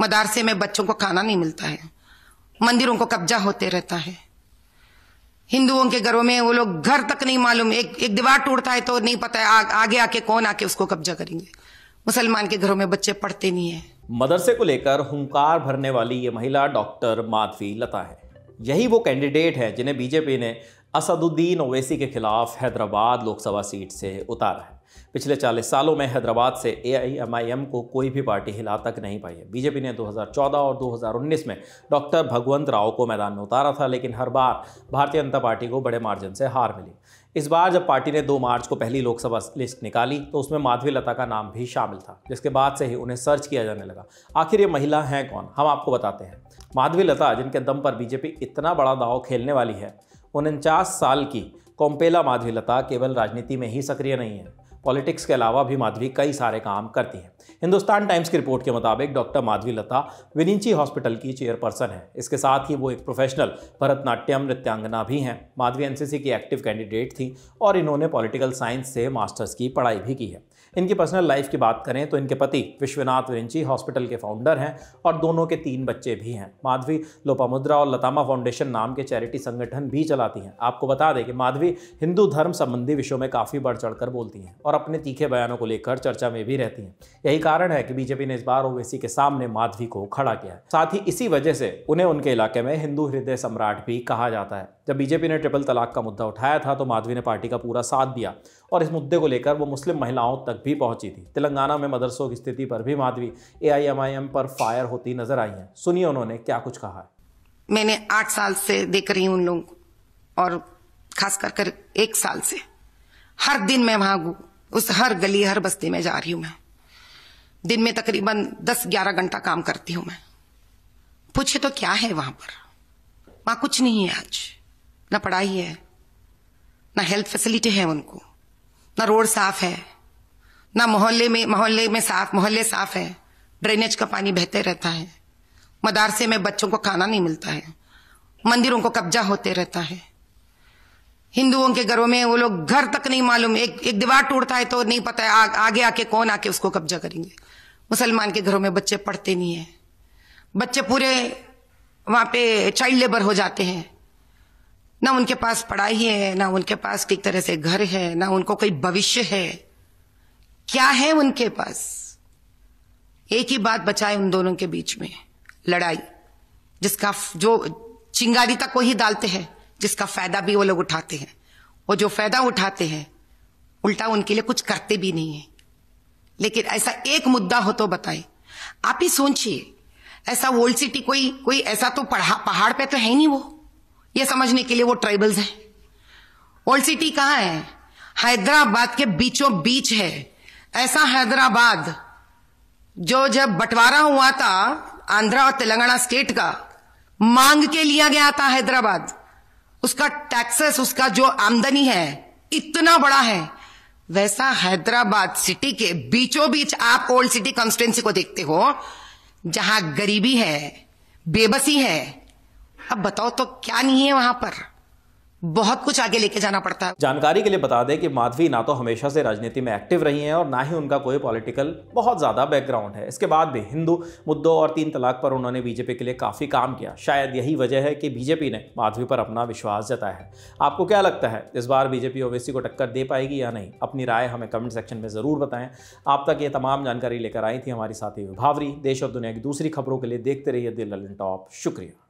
मदारसे में बच्चों को खाना नहीं मिलता है मंदिरों को कब्जा होते रहता है हिंदुओं के घरों में वो लोग घर तक नहीं मालूम एक एक दीवार टूटता है तो नहीं पता है आ, आगे आके कौन आके उसको कब्जा करेंगे मुसलमान के घरों में बच्चे पढ़ते नहीं है मदरसे को लेकर हुंकार भरने वाली ये महिला डॉक्टर माधवी लता है यही वो कैंडिडेट है जिन्हें बीजेपी ने असदुद्दीन ओवैसी के खिलाफ हैदराबाद लोकसभा सीट से उतारा है पिछले 40 सालों में हैदराबाद से एआईएमआईएम को कोई भी पार्टी हिला तक नहीं पाई है बीजेपी ने 2014 और 2019 में डॉक्टर भगवंत राव को मैदान में उतारा था लेकिन हर बार भारतीय जनता पार्टी को बड़े मार्जिन से हार मिली इस बार जब पार्टी ने 2 मार्च को पहली लोकसभा लिस्ट निकाली तो उसमें माधवी लता का नाम भी शामिल था जिसके बाद से ही उन्हें सर्च किया जाने लगा आखिर ये महिला हैं कौन हम आपको बताते हैं माधवी लता जिनके दम पर बीजेपी इतना बड़ा दाव खेलने वाली है उनचास साल की कोम्पेला माधवी लता केवल राजनीति में ही सक्रिय नहीं है पॉलिटिक्स के अलावा भी माधवी कई सारे काम करती हैं हिंदुस्तान टाइम्स की रिपोर्ट के मुताबिक डॉक्टर माधवी लता विनिंची हॉस्पिटल की चेयरपर्सन है इसके साथ ही वो एक प्रोफेशनल भरतनाट्यम नृत्यांगना भी हैं माधवी एनसीसी की एक्टिव कैंडिडेट थी और इन्होंने पॉलिटिकल साइंस से मास्टर्स की पढ़ाई भी की है इनकी पर्सनल लाइफ की बात करें तो इनके पति विश्वनाथ विरिंची हॉस्पिटल के फाउंडर हैं और दोनों के तीन बच्चे भी हैं माधवी लोपामुद्रा और लतामा फाउंडेशन नाम के चैरिटी संगठन भी चलाती हैं आपको बता दें कि माधवी हिंदू धर्म संबंधी विषयों में काफ़ी बढ़ चढ़ बोलती हैं और अपने तीखे बयानों को लेकर चर्चा में भी रहती हैं यही कारण है कि बीजेपी ने इस बार ओवैसी के सामने माधवी को खड़ा किया है साथ ही इसी वजह से उन्हें उनके इलाके में हिंदू हृदय सम्राट भी कहा जाता है जब बीजेपी ने ट्रिपल तलाक का मुद्दा उठाया था तो माधवी ने पार्टी का पूरा साथ दिया और इस मुद्दे को लेकर वो मुस्लिम महिलाओं तक भी पहुंची थी तेलंगाना में मदरसों की स्थिति पर भी माधवी ए पर फायर होती नजर आई हैं सुनिए उन्होंने क्या कुछ कहा है मैंने आठ साल से देख रही हूँ उन लोगों को और खास कर, कर एक साल से हर दिन मैं वहां उस हर गली हर बस्ती में जा रही हूँ मैं दिन में तकरीबन दस ग्यारह घंटा काम करती हूँ मैं पूछे तो क्या है वहां पर वहां कुछ नहीं है आज ना पढ़ाई है ना हेल्थ फैसिलिटी है उनको ना रोड साफ है ना मोहल्ले में मोहल्ले में साफ मोहल्ले साफ है ड्रेनेज का पानी बहते रहता है मदारसे में बच्चों को खाना नहीं मिलता है मंदिरों को कब्जा होते रहता है हिंदुओं के घरों में वो लोग घर तक नहीं मालूम एक एक दीवार टूटता है तो नहीं पता है आ, आगे आके कौन आके उसको कब्जा करेंगे मुसलमान के घरों में बच्चे पढ़ते नहीं है बच्चे पूरे वहां पे चाइल्ड लेबर हो जाते हैं ना उनके पास पढ़ाई है ना उनके पास ठीक तरह से घर है ना उनको कोई भविष्य है क्या है उनके पास एक ही बात बचाए उन दोनों के बीच में लड़ाई जिसका जो चिंगारी तक वही डालते हैं जिसका फायदा भी वो लोग उठाते हैं वो जो फायदा उठाते हैं उल्टा उनके लिए कुछ करते भी नहीं है लेकिन ऐसा एक मुद्दा हो तो बताए आप ही सोचिए ऐसा ओल्ड सिटी कोई कोई ऐसा तो पढ़ा पहाड़ पे तो है ही नहीं वो ये समझने के लिए वो ट्राइबल्स है ओल्ड सिटी कहाँ है हैदराबाद के बीचों बीच है ऐसा हैदराबाद जो जब बंटवारा हुआ था आंध्रा और तेलंगाना स्टेट का मांग के लिया गया था हैदराबाद उसका टैक्सेस उसका जो आमदनी है इतना बड़ा है वैसा हैदराबाद सिटी के बीचों बीच आप ओल्ड सिटी कॉन्स्टिट्युएंसी को देखते हो जहां गरीबी है बेबसी है अब बताओ तो क्या नहीं है वहां पर बहुत कुछ आगे लेके जाना पड़ता है जानकारी के लिए बता दें कि माधवी ना तो हमेशा से राजनीति में एक्टिव रही हैं और ना ही उनका कोई पॉलिटिकल बहुत ज़्यादा बैकग्राउंड है इसके बाद भी हिंदू मुद्दों और तीन तलाक पर उन्होंने बीजेपी के लिए काफ़ी काम किया शायद यही वजह है कि बीजेपी ने माधवी पर अपना विश्वास जताया है आपको क्या लगता है इस बार बीजेपी ओवैसी को टक्कर दे पाएगी या नहीं अपनी राय हमें कमेंट सेक्शन में ज़रूर बताएं आप तक ये तमाम जानकारी लेकर आई थी हमारी साथी विभावरी देश और दुनिया की दूसरी खबरों के लिए देखते रहिए दिल टॉप शुक्रिया